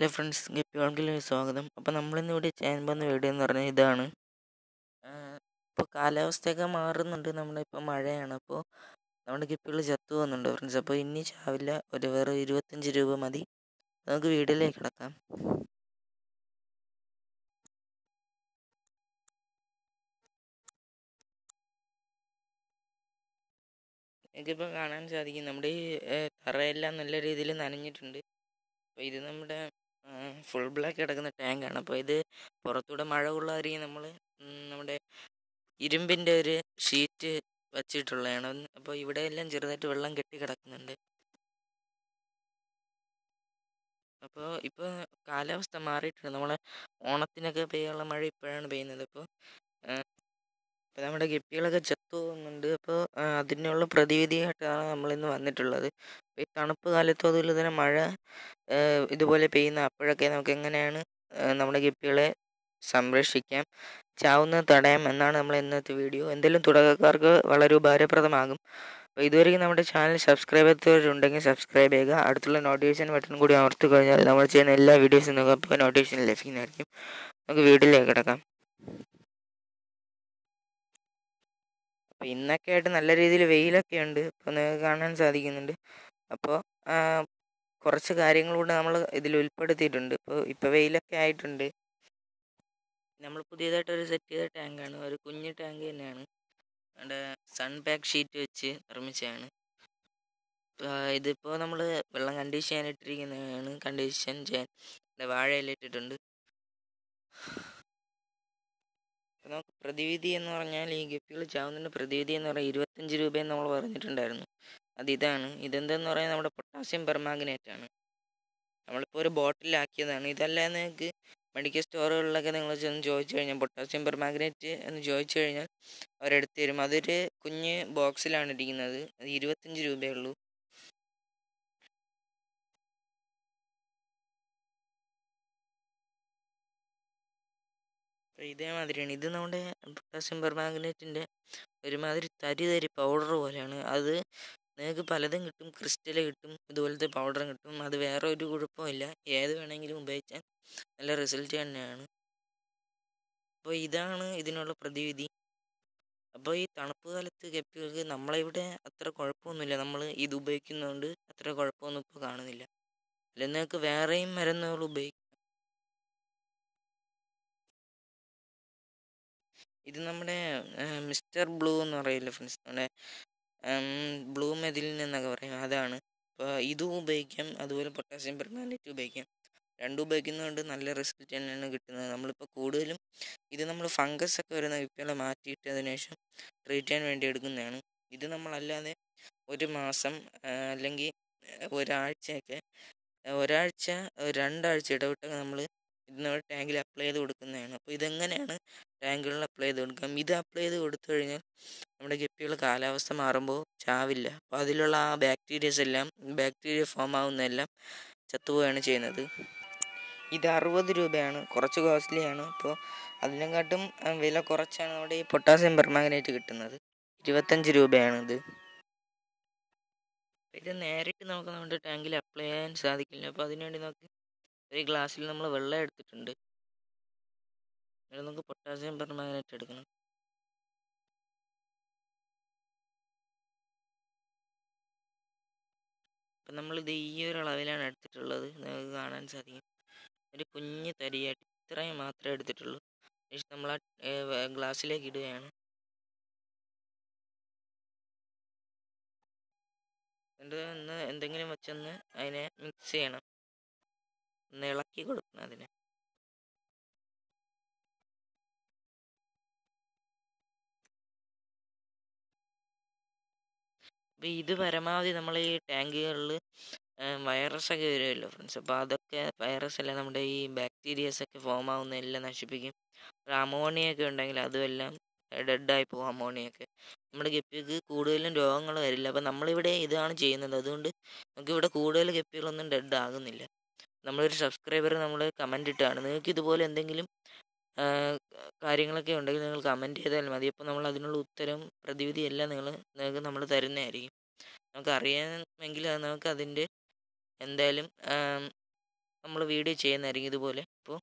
hello friends guppy വാൾക്കിലേക്ക് സ്വാഗതം അപ്പോൾ നമ്മളിന്ന് ഇവിടെ ചെയ്യാൻ പോകുന്ന വീഡിയോ എന്ന് പറഞ്ഞാൽ ഇതാണ് ഇപ്പോൾ കാലാവസ്ഥയൊക്കെ മാറുന്നുണ്ട് ഇപ്പോൾ മഴയാണ് അപ്പോൾ നമ്മുടെ ഗപ്പികൾ ചത്തു പോകുന്നുണ്ട് ഫ്രണ്ട്സ് അപ്പോൾ ഇനി ചാവില്ല ഒരു വേറെ ഇരുപത്തഞ്ച് രൂപ മതി നമുക്ക് വീടിലേക്ക് കിടക്കാം എനിക്കിപ്പോൾ കാണാൻ സാധിക്കും നമ്മുടെ ഈ തറയെല്ലാം നല്ല രീതിയിൽ നനഞ്ഞിട്ടുണ്ട് അപ്പോൾ ഇത് നമ്മുടെ ഫുൾ ബ്ലാക്ക് കിടക്കുന്ന ടാങ്കാണ് അപ്പോൾ ഇത് പുറത്തൂടെ മഴ കൊള്ളാതിരിക്കും നമ്മൾ നമ്മുടെ ഇരുമ്പിൻ്റെ ഒരു ഷീറ്റ് വച്ചിട്ടുള്ളതാണ് അപ്പോൾ ഇവിടെ എല്ലാം ചെറുതായിട്ട് വെള്ളം കെട്ടി കിടക്കുന്നുണ്ട് അപ്പോൾ ഇപ്പോൾ കാലാവസ്ഥ മാറിയിട്ടുണ്ട് നമ്മളെ ഓണത്തിനൊക്കെ പെയ്യാനുള്ള മഴ ഇപ്പോഴാണ് പെയ്യുന്നത് അപ്പോൾ അപ്പോൾ നമ്മുടെ കെപ്പികളൊക്കെ ചത്തു പോകുന്നുണ്ട് അപ്പോൾ അതിനുള്ള പ്രതിവിധിയായിട്ടാണ് നമ്മളിന്ന് വന്നിട്ടുള്ളത് ഈ തണുപ്പ് കാലത്തും അതുപോലെ തന്നെ മഴ ഇതുപോലെ പെയ്യുന്ന അപ്പോഴൊക്കെ നമുക്ക് എങ്ങനെയാണ് നമ്മുടെ കെപ്പികളെ സംരക്ഷിക്കാം ചാവുന്നത് തടയാം എന്നാണ് നമ്മൾ ഇന്നത്തെ വീഡിയോ എന്തെങ്കിലും തുടക്കക്കാർക്ക് വളരെ ഉപകാരപ്രദമാകും അപ്പോൾ ഇതുവരെയും നമ്മുടെ ചാനൽ സബ്സ്ക്രൈബ് ചെയ്തവരുണ്ടെങ്കിൽ സബ്സ്ക്രൈബ് ചെയ്യുക അടുത്തുള്ള നോട്ടിഫിക്കേഷൻ ബട്ടൺ കൂടി അമർത്തി കഴിഞ്ഞാൽ നമ്മൾ ചെയ്യുന്ന എല്ലാ വീഡിയോസും നിങ്ങൾക്ക് അപ്പോൾ നോട്ടിഫിക്കേഷൻ ലഭിക്കുന്നതായിരിക്കും നമുക്ക് വീഡിയോയിലേക്ക് കിടക്കാം അപ്പോൾ ഇന്നൊക്കെ ആയിട്ട് നല്ല രീതിയിൽ വെയിലൊക്കെ ഉണ്ട് അപ്പോൾ നിങ്ങൾക്ക് കാണാൻ സാധിക്കുന്നുണ്ട് അപ്പോൾ കുറച്ച് കാര്യങ്ങൾ കൂടെ നമ്മൾ ഇതിൽ ഉൾപ്പെടുത്തിയിട്ടുണ്ട് ഇപ്പോൾ ഇപ്പോൾ വെയിലൊക്കെ ആയിട്ടുണ്ട് നമ്മൾ പുതിയതായിട്ട് ഒരു സെറ്റ് ചെയ്ത ടാങ്കാണ് ഒരു കുഞ്ഞ് ടാങ്ക് തന്നെയാണ് അവിടെ സൺ പാക്ക് ഷീറ്റ് വെച്ച് നിർമ്മിച്ചതാണ് ഇതിപ്പോൾ നമ്മൾ വെള്ളം കണ്ടീഷൻ ചെയ്യാൻ ഇട്ടിരിക്കുന്നതാണ് കണ്ടീഷൻ ചെയ്യാൻ വാഴയിലിട്ടിട്ടുണ്ട് നമുക്ക് പ്രതിവിധി എന്ന് പറഞ്ഞാൽ ഈ ഗിഫ്റ്റുകൾ ചാവുന്നതിൻ്റെ പ്രതിവിധി എന്ന് പറഞ്ഞാൽ ഇരുപത്തഞ്ച് രൂപയെന്ന് നമ്മൾ പറഞ്ഞിട്ടുണ്ടായിരുന്നു അതിതാണ് ഇതാണ് ഇതെന്തെന്ന് പറഞ്ഞാൽ നമ്മുടെ പൊട്ടാസ്യം പെർമാഗ്നേറ്റ് ആണ് നമ്മളിപ്പോൾ ഒരു ബോട്ടിലാക്കിയതാണ് ഇതല്ലാതെ നിങ്ങൾക്ക് മെഡിക്കൽ സ്റ്റോറുകളിലൊക്കെ നിങ്ങൾ ചെന്ന് ചോദിച്ചു കഴിഞ്ഞാൽ പൊട്ടാസ്യം പെർമാഗ്നേറ്റ് എന്ന് ചോദിച്ചു കഴിഞ്ഞാൽ അവരെടുത്ത് തരും അതൊരു കുഞ്ഞ് ബോക്സിലാണ് ഇരിക്കുന്നത് അത് ഇരുപത്തഞ്ച് രൂപയേ ഉള്ളൂ ഇതേമാതിരിയാണ് ഇത് നമ്മുടെ പൊട്ടാസ്യം പെർമാഗ്നേറ്റിൻ്റെ ഒരുമാതിരി തരി തരി പൗഡർ പോലെയാണ് അത് നിങ്ങൾക്ക് പലതും കിട്ടും ക്രിസ്റ്റൽ കിട്ടും ഇതുപോലത്തെ പൗഡറും കിട്ടും അത് വേറെ ഒരു കുഴപ്പമില്ല ഏത് വേണമെങ്കിലും ഉപയോഗിച്ചാൽ നല്ല റിസൾട്ട് തന്നെയാണ് അപ്പോൾ ഇതാണ് ഇതിനുള്ള പ്രതിവിധി അപ്പോൾ ഈ തണുപ്പ് കാലത്ത് കപ്പികൾക്ക് നമ്മളിവിടെ അത്ര കുഴപ്പമൊന്നുമില്ല നമ്മൾ ഇത് ഉപയോഗിക്കുന്നതുകൊണ്ട് അത്ര കുഴപ്പമൊന്നും ഇപ്പോൾ കാണുന്നില്ല അല്ല നിങ്ങൾക്ക് വേറെയും മരുന്നുകൾ ഉപയോഗിക്കാം ഇത് നമ്മുടെ മിസ്റ്റർ ബ്ലൂ എന്ന് പറയില്ലേ ഫ്രണ്ട്സ് നമ്മുടെ ബ്ലൂ മെതിൽ എന്നൊക്കെ പറയും അതാണ് അപ്പോൾ ഇതും ഉപയോഗിക്കാം അതുപോലെ പൊട്ടാസ്യം പെർമാനേറ്റ് ഉപയോഗിക്കാം രണ്ടും ഉപയോഗിക്കുന്നതുകൊണ്ട് നല്ല റിസൾട്ട് തന്നെയാണ് കിട്ടുന്നത് നമ്മളിപ്പോൾ കൂടുതലും ഇത് നമ്മൾ ഫംഗസ് ഒക്കെ വരുന്ന വിപ്പികളെ മാറ്റിയിട്ട് ശേഷം ട്രീറ്റ് ചെയ്യാൻ വേണ്ടി എടുക്കുന്നതാണ് ഇത് നമ്മളല്ലാതെ ഒരു മാസം അല്ലെങ്കിൽ ഒരാഴ്ചയൊക്കെ ഒരാഴ്ച രണ്ടാഴ്ച ഇടവിട്ടൊക്കെ നമ്മൾ ഇതിനോട് ടാങ്കിൽ അപ്ലൈ ചെയ്ത് കൊടുക്കുന്നതാണ് അപ്പോൾ ഇതെങ്ങനെയാണ് ടാങ്കുകളിൽ അപ്ലൈ ചെയ്ത് കൊടുക്കാം ഇത് അപ്ലൈ ചെയ്ത് കൊടുത്തു കഴിഞ്ഞാൽ നമ്മുടെ ഗപ്പികൾ കാലാവസ്ഥ മാറുമ്പോൾ ചാവില്ല അപ്പോൾ അതിലുള്ള ആ ബാക്ടീരിയസ് എല്ലാം ബാക്ടീരിയ ഫോം ആവുന്നതെല്ലാം ചത്തുപോവുകയാണ് ചെയ്യുന്നത് ഇത് അറുപത് രൂപയാണ് കുറച്ച് കോസ്റ്റ്ലിയാണ് അപ്പോൾ അതിനെക്കാട്ടും വില കുറച്ചാണ് നമ്മുടെ ഈ പൊട്ടാസ്യം പെർമാഗ്നേറ്റ് കിട്ടുന്നത് ഇരുപത്തഞ്ച് രൂപയാണ് ഇത് ഇത് നേരിട്ട് നമുക്ക് നമ്മുടെ ടാങ്കിൽ അപ്ലൈ ചെയ്യാൻ സാധിക്കില്ല അപ്പോൾ അതിനുവേണ്ടി നമുക്ക് ഒരു ഗ്ലാസ്സിൽ നമ്മൾ വെള്ളം എടുത്തിട്ടുണ്ട് എന്നിട്ട് നമുക്ക് പൊട്ടാസ്യം പെർമാംഗനേറ്റ് എടുക്കണം അപ്പം ഇത് ഈ ഒരു അളവിലാണ് എടുത്തിട്ടുള്ളത് നിങ്ങൾക്ക് കാണാൻ സാധിക്കും ഒരു കുഞ്ഞ് തരിയായിട്ട് ഇത്രയും മാത്രമേ എടുത്തിട്ടുള്ളൂ ശേഷം നമ്മൾ ആ ഗ്ലാസ്സിലേക്ക് ഇടുകയാണ് എന്നിട്ട് എന്തെങ്കിലും വെച്ചൊന്ന് അതിനെ മിക്സ് ചെയ്യണം ഒന്ന് ഇളക്കി കൊടുക്കണം അതിനെ അപ്പം ഇത് പരമാവധി നമ്മൾ ഈ ടാങ്കുകളിൽ വൈറസൊക്കെ വരുമല്ലോ ഫ്രണ്ട്സ് അപ്പോൾ അതൊക്കെ വൈറസ് അല്ല നമ്മുടെ ഈ ബാക്ടീരിയസ് ഒക്കെ ഫോം ആവുന്ന എല്ലാം നശിപ്പിക്കും ഒരു ഒക്കെ ഉണ്ടെങ്കിൽ അതുമെല്ലാം ഡെഡായി പോകും അമോണിയ ഒക്കെ നമ്മുടെ ഗപ്പിക്ക് കൂടുതലും രോഗങ്ങൾ വരില്ല അപ്പോൾ നമ്മളിവിടെ ഇതാണ് ചെയ്യുന്നത് അതുകൊണ്ട് നമുക്കിവിടെ കൂടുതൽ ഗപ്പികളൊന്നും ഡെഡ് ആകുന്നില്ല നമ്മളൊരു സബ്സ്ക്രൈബർ നമ്മൾ കമൻ്റ് ഇട്ടാണ് നിങ്ങൾക്ക് ഇതുപോലെ എന്തെങ്കിലും കാര്യങ്ങളൊക്കെ ഉണ്ടെങ്കിൽ നിങ്ങൾ കമൻറ്റ് ചെയ്താൽ മതി അപ്പോൾ നമ്മൾ അതിനുള്ള ഉത്തരം പ്രതിവിധി എല്ലാം നിങ്ങൾ നിങ്ങൾക്ക് നമ്മൾ തരുന്നതായിരിക്കും നമുക്ക് അറിയാമെങ്കിൽ നമുക്ക് അതിൻ്റെ എന്തായാലും നമ്മൾ വീഡിയോ ചെയ്യുന്നതായിരിക്കും ഇതുപോലെ അപ്പോൾ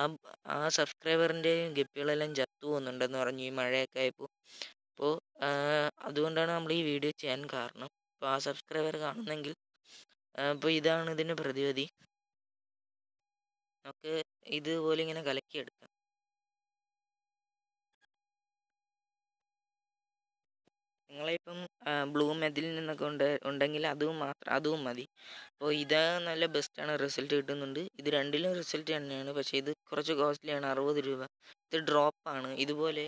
ആ ആ സബ്സ്ക്രൈബറിൻ്റെയും ഗപ്പികളെല്ലാം ചത്തു പോകുന്നുണ്ടെന്ന് പറഞ്ഞു ഈ മഴയൊക്കെ ആയപ്പോൾ അപ്പോൾ അതുകൊണ്ടാണ് നമ്മൾ ഈ വീഡിയോ ചെയ്യാൻ കാരണം അപ്പോൾ ആ സബ്സ്ക്രൈബർ കാണുന്നെങ്കിൽ അപ്പോൾ ഇതാണ് ഇതിൻ്റെ പ്രതിവിധി നമുക്ക് ഇതുപോലെ ഇങ്ങനെ കലക്കിയെടുക്കാം നിങ്ങളിപ്പം ബ്ലൂ മെതിൽ നിന്നൊക്കെ ഉണ്ട് ഉണ്ടെങ്കിൽ അതും മാത്രം അതും മതി അപ്പോൾ ഇത് നല്ല ബെസ്റ്റാണ് റിസൾട്ട് കിട്ടുന്നുണ്ട് ഇത് രണ്ടിലും റിസൾട്ട് തന്നെയാണ് പക്ഷേ ഇത് കുറച്ച് കോസ്റ്റ്ലിയാണ് അറുപത് രൂപ ഇത് ഡ്രോപ്പാണ് ഇതുപോലെ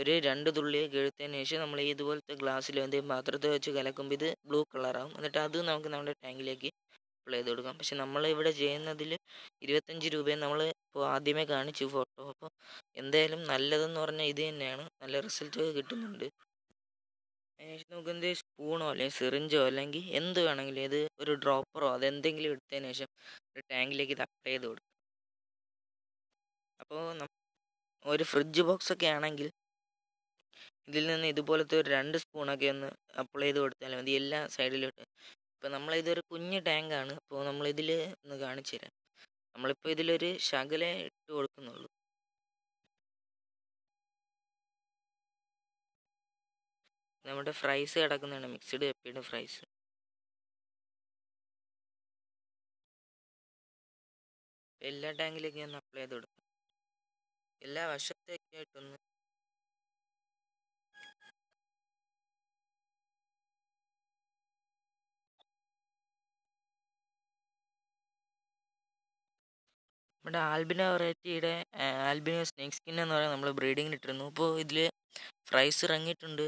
ഒരു രണ്ട് തുള്ളി കെഴുത്തതിന് ശേഷം നമ്മൾ ഇതുപോലത്തെ ഗ്ലാസ്സിൽ എന്തെങ്കിലും പാത്രത്തിൽ വെച്ച് കലക്കുമ്പോൾ ഇത് ബ്ലൂ കളറാകും എന്നിട്ട് അത് നമുക്ക് നമ്മുടെ ടാങ്കിലേക്ക് അപ്ലൈ ചെയ്ത് കൊടുക്കാം പക്ഷെ നമ്മൾ ഇവിടെ ചെയ്യുന്നതിൽ ഇരുപത്തഞ്ച് രൂപയും നമ്മൾ ഇപ്പോൾ ആദ്യമേ കാണിച്ചു ഫോട്ടോ അപ്പോൾ എന്തായാലും നല്ലതെന്ന് പറഞ്ഞാൽ ഇത് തന്നെയാണ് നല്ല റിസൾട്ട് കിട്ടുന്നുണ്ട് അതിനുശേഷം എന്ത് സ്പൂണോ അല്ലെങ്കിൽ സിറിഞ്ചോ അല്ലെങ്കിൽ എന്ത് വേണമെങ്കിലും ഇത് ഒരു ഡ്രോപ്പറോ അതെന്തെങ്കിലും എടുത്തതിന് ശേഷം ഒരു ടാങ്കിലേക്ക് തട്ട് അപ്ലൈ ചെയ്ത് കൊടുക്കുക അപ്പോൾ ഒരു ഫ്രിഡ്ജ് ബോക്സ് ഒക്കെ ആണെങ്കിൽ ഇതിൽ നിന്ന് ഇതുപോലത്തെ ഒരു രണ്ട് സ്പൂണൊക്കെ ഒന്ന് അപ്ലൈ ചെയ്ത് കൊടുത്താൽ മതി എല്ലാ സൈഡിലോട്ട് ഇപ്പം നമ്മളിതൊരു കുഞ്ഞ് ടാങ്കാണ് അപ്പോൾ നമ്മളിതിൽ ഒന്ന് കാണിച്ചു തരാം നമ്മളിപ്പോൾ ഇതിലൊരു ശകലേ ഇട്ട് കൊടുക്കുന്നുള്ളൂ നമ്മുടെ ഫ്രൈസ് കിടക്കുന്നതാണ് മിക്സ്ഡ് കപ്പയുടെ ഫ്രൈസ് എല്ലാ ടാങ്കിലേക്കും ഞാൻ അപ്ലൈ ചെയ്ത് കൊടുക്കും എല്ലാ വശത്തേക്കായിട്ടൊന്ന് നമ്മുടെ ആൽബിന വെറൈറ്റിയുടെ ആൽബിന സ്നേക്ക് സ്കിൻ എന്ന് പറയുന്നത് നമ്മൾ ബ്രീഡിങ്ങിന് ഇട്ടിരുന്നു അപ്പോൾ ഇതിൽ ഫ്രൈസ് ഇറങ്ങിയിട്ടുണ്ട്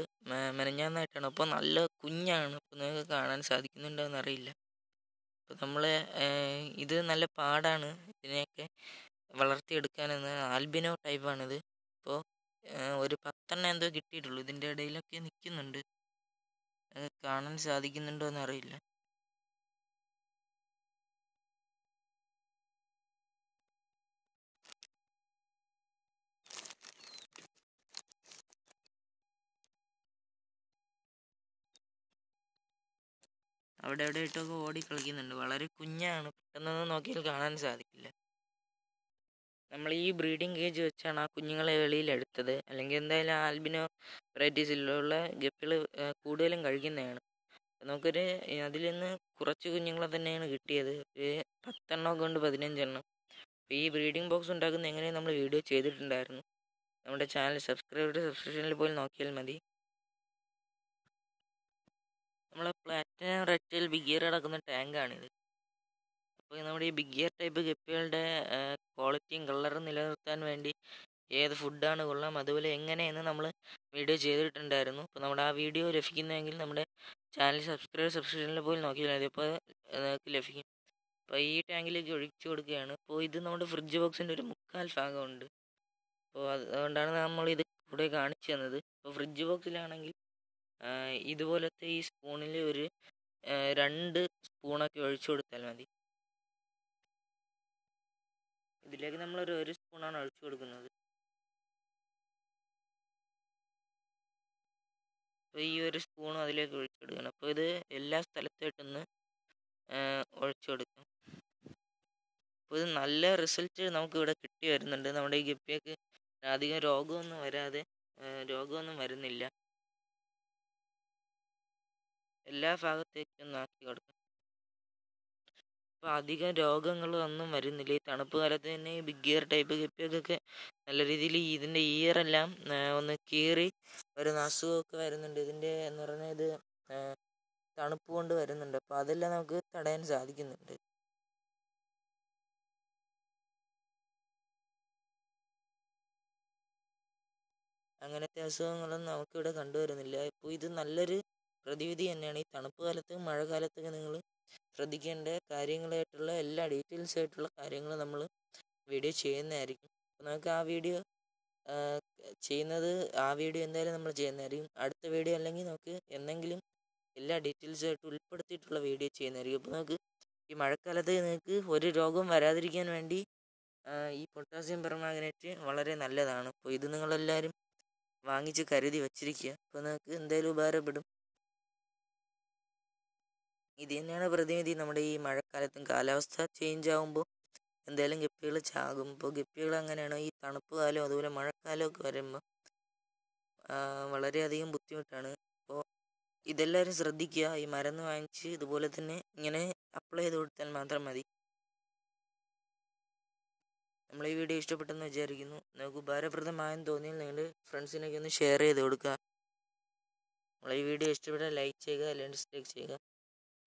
മെനഞ്ഞാന്നായിട്ടാണ് അപ്പോൾ നല്ല കുഞ്ഞാണ് അപ്പോൾ നിങ്ങൾക്ക് കാണാൻ സാധിക്കുന്നുണ്ടോയെന്ന് അറിയില്ല അപ്പോൾ നമ്മൾ ഇത് നല്ല പാടാണ് ഇതിനെയൊക്കെ വളർത്തിയെടുക്കാനെന്ന് ആൽബിനോ ടൈപ്പാണിത് അപ്പോൾ ഒരു പത്തെണ്ണം എന്തോ കിട്ടിയിട്ടുള്ളൂ ഇതിൻ്റെ ഇടയിലൊക്കെ നിൽക്കുന്നുണ്ട് കാണാൻ സാധിക്കുന്നുണ്ടോ എന്നറിയില്ല അവിടെ എവിടെ ഇട്ടൊക്കെ ഓടി കളിക്കുന്നുണ്ട് വളരെ കുഞ്ഞാണ് പെട്ടെന്നൊന്നും നോക്കിയാൽ കാണാൻ സാധിക്കില്ല നമ്മൾ ഈ ബ്രീഡിംഗ് കേജ് വെച്ചാണ് ആ കുഞ്ഞുങ്ങളെ വെളിയിലെടുത്തത് അല്ലെങ്കിൽ എന്തായാലും ആൽബിനോ വെറൈറ്റീസിലുള്ള ഗപ്പികൾ കൂടുതലും കഴിക്കുന്നതാണ് നമുക്കൊരു അതിൽ നിന്ന് കുറച്ച് കുഞ്ഞുങ്ങളെ തന്നെയാണ് കിട്ടിയത് ഒരു പത്തെണ്ണമൊക്കെ ഉണ്ട് പതിനഞ്ചെണ്ണം അപ്പോൾ ഈ ബ്രീഡിംഗ് ബോക്സ് ഉണ്ടാക്കുന്ന എങ്ങനെയാണ് നമ്മൾ വീഡിയോ ചെയ്തിട്ടുണ്ടായിരുന്നു നമ്മുടെ ചാനൽ സബ്സ്ക്രൈബ് സബ്സ്ക്രിപ്ഷനിൽ പോയി നോക്കിയാൽ മതി ഒരു ബിഗ് ഗിയർ കിടക്കുന്ന ഇത് അപ്പോൾ നമ്മുടെ ഈ ബിഗ് ഗിയർ ടൈപ്പ് കെപ്പികളുടെ ക്വാളിറ്റിയും കളറും നിലനിർത്താൻ വേണ്ടി ഏത് ഫുഡാണ് കൊള്ളാം അതുപോലെ എങ്ങനെയെന്ന് നമ്മൾ വീഡിയോ ചെയ്തിട്ടുണ്ടായിരുന്നു അപ്പോൾ നമ്മുടെ ആ വീഡിയോ ലഭിക്കുന്നതെങ്കിൽ നമ്മുടെ ചാനൽ സബ്സ്ക്രൈബ് സബ്സ്ക്രിപ്ഷനിൽ പോയി നോക്കിയാൽ മതി അപ്പോൾ നിങ്ങൾക്ക് ലഭിക്കും അപ്പോൾ ഈ ടാങ്കിലേക്ക് ഒഴിച്ചു കൊടുക്കുകയാണ് അപ്പോൾ ഇത് നമ്മുടെ ഫ്രിഡ്ജ് ബോക്സിൻ്റെ ഒരു മുക്കാൽ ഭാഗമുണ്ട് അപ്പോൾ അതുകൊണ്ടാണ് നമ്മൾ ഇത് കൂടെ കാണിച്ചു തന്നത് അപ്പോൾ ഫ്രിഡ്ജ് ബോക്സിലാണെങ്കിൽ ഇതുപോലത്തെ ഈ സ്പൂണിൽ ഒരു രണ്ട് സ്പൂണൊക്കെ ഒഴിച്ചു കൊടുത്താൽ മതി ഇതിലേക്ക് നമ്മൾ ഒരു സ്പൂണാണ് ഒഴിച്ചു കൊടുക്കുന്നത് അപ്പോൾ ഈ ഒരു സ്പൂണും അതിലേക്ക് ഒഴിച്ചു കൊടുക്കണം അപ്പോൾ ഇത് എല്ലാ സ്ഥലത്തായിട്ടൊന്ന് ഒഴിച്ചു കൊടുക്കും അപ്പോൾ ഇത് നല്ല റിസൾട്ട് നമുക്ക് ഇവിടെ കിട്ടി വരുന്നുണ്ട് നമ്മുടെ ഈ ഗപ്പിയൊക്കെ അധികം രോഗമൊന്നും വരാതെ രോഗമൊന്നും വരുന്നില്ല എല്ലാ ഭാഗത്തേക്കും നാട്ടി കൊടുക്കണം അപ്പൊ അധികം രോഗങ്ങളൊന്നും വരുന്നില്ല ഈ തണുപ്പ് കാലത്ത് തന്നെ ഈ ബിഗ് ഇയർ ടൈപ്പ് കെപ്പിയൊക്കെ നല്ല രീതിയിൽ ഇതിന്റെ ഇയർ എല്ലാം ഒന്ന് കീറി വരുന്ന അസുഖമൊക്കെ വരുന്നുണ്ട് ഇതിന്റെ എന്ന് പറഞ്ഞാൽ ഇത് തണുപ്പ് കൊണ്ട് വരുന്നുണ്ട് അപ്പൊ അതെല്ലാം നമുക്ക് തടയാൻ സാധിക്കുന്നുണ്ട് അങ്ങനത്തെ അസുഖങ്ങളൊന്നും നമുക്കിവിടെ കണ്ടുവരുന്നില്ല ഇപ്പോൾ ഇത് നല്ലൊരു പ്രതിവിധി തന്നെയാണ് ഈ തണുപ്പ് കാലത്ത് മഴക്കാലത്ത് നിങ്ങൾ ശ്രദ്ധിക്കേണ്ട കാര്യങ്ങളായിട്ടുള്ള എല്ലാ ഡീറ്റെയിൽസ് ആയിട്ടുള്ള കാര്യങ്ങൾ നമ്മൾ വീഡിയോ ചെയ്യുന്നതായിരിക്കും അപ്പോൾ നമുക്ക് ആ വീഡിയോ ചെയ്യുന്നത് ആ വീഡിയോ എന്തായാലും നമ്മൾ ചെയ്യുന്നതായിരിക്കും അടുത്ത വീഡിയോ അല്ലെങ്കിൽ നമുക്ക് എന്തെങ്കിലും എല്ലാ ഡീറ്റെയിൽസ് ആയിട്ട് ഉൾപ്പെടുത്തിയിട്ടുള്ള വീഡിയോ ചെയ്യുന്നതായിരിക്കും അപ്പോൾ നമുക്ക് ഈ മഴക്കാലത്ത് നിങ്ങൾക്ക് ഒരു രോഗവും വരാതിരിക്കാൻ വേണ്ടി ഈ പൊട്ടാസ്യം പെർമാഗ്നേറ്റ് വളരെ നല്ലതാണ് അപ്പോൾ ഇത് നിങ്ങളെല്ലാവരും വാങ്ങിച്ച് കരുതി വച്ചിരിക്കുക അപ്പോൾ നിങ്ങൾക്ക് എന്തായാലും ഉപകാരപ്പെടും ഇത് തന്നെയാണ് പ്രതിനിധി നമ്മുടെ ഈ മഴക്കാലത്തും കാലാവസ്ഥ ചേഞ്ച് ആകുമ്പോൾ എന്തായാലും ഗപ്പികൾ ചാകും ഗപ്പികൾ അങ്ങനെയാണ് ഈ തണുപ്പ് കാലം അതുപോലെ ഒക്കെ വരുമ്പോൾ വളരെയധികം ബുദ്ധിമുട്ടാണ് അപ്പോൾ ഇതെല്ലാവരും ശ്രദ്ധിക്കുക ഈ മരുന്ന് വാങ്ങിച്ച് ഇതുപോലെ തന്നെ ഇങ്ങനെ അപ്ലൈ ചെയ്ത് കൊടുത്താൽ മാത്രം മതി നമ്മൾ ഈ വീഡിയോ ഇഷ്ടപ്പെട്ടെന്ന് വിചാരിക്കുന്നു നിങ്ങൾക്ക് ഉപകാരപ്രദമായെന്ന് തോന്നിയാൽ നിങ്ങളുടെ ഫ്രണ്ട്സിനൊക്കെ ഒന്ന് ഷെയർ ചെയ്ത് കൊടുക്കുക നമ്മൾ ഈ വീഡിയോ ഇഷ്ടപ്പെട്ടാൽ ലൈക്ക് ചെയ്യുക അല്ലെങ്കിൽ ഡിസ്ലൈക്ക് ചെയ്യുക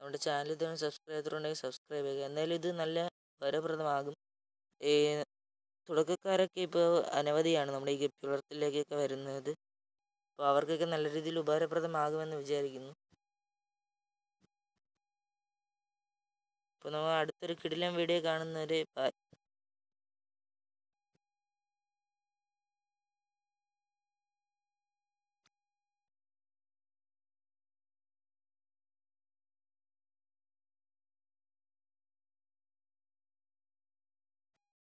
നമ്മുടെ ചാനൽ ഇതുവരെ സബ്സ്ക്രൈബ് ചെയ്തിട്ടുണ്ടെങ്കിൽ സബ്സ്ക്രൈബ് ചെയ്യുക എന്തായാലും ഇത് നല്ല ഫലപ്രദമാകും ഈ തുടക്കക്കാരൊക്കെ ഇപ്പോൾ അനവധിയാണ് നമ്മുടെ ഈ ഗപ്പി വളർത്തലിലേക്കൊക്കെ വരുന്നത് അപ്പോൾ അവർക്കൊക്കെ നല്ല രീതിയിൽ ഉപകാരപ്രദമാകുമെന്ന് വിചാരിക്കുന്നു അപ്പോൾ നമ്മൾ അടുത്തൊരു കിടിലൻ വീഡിയോ കാണുന്നവരെ ബൈ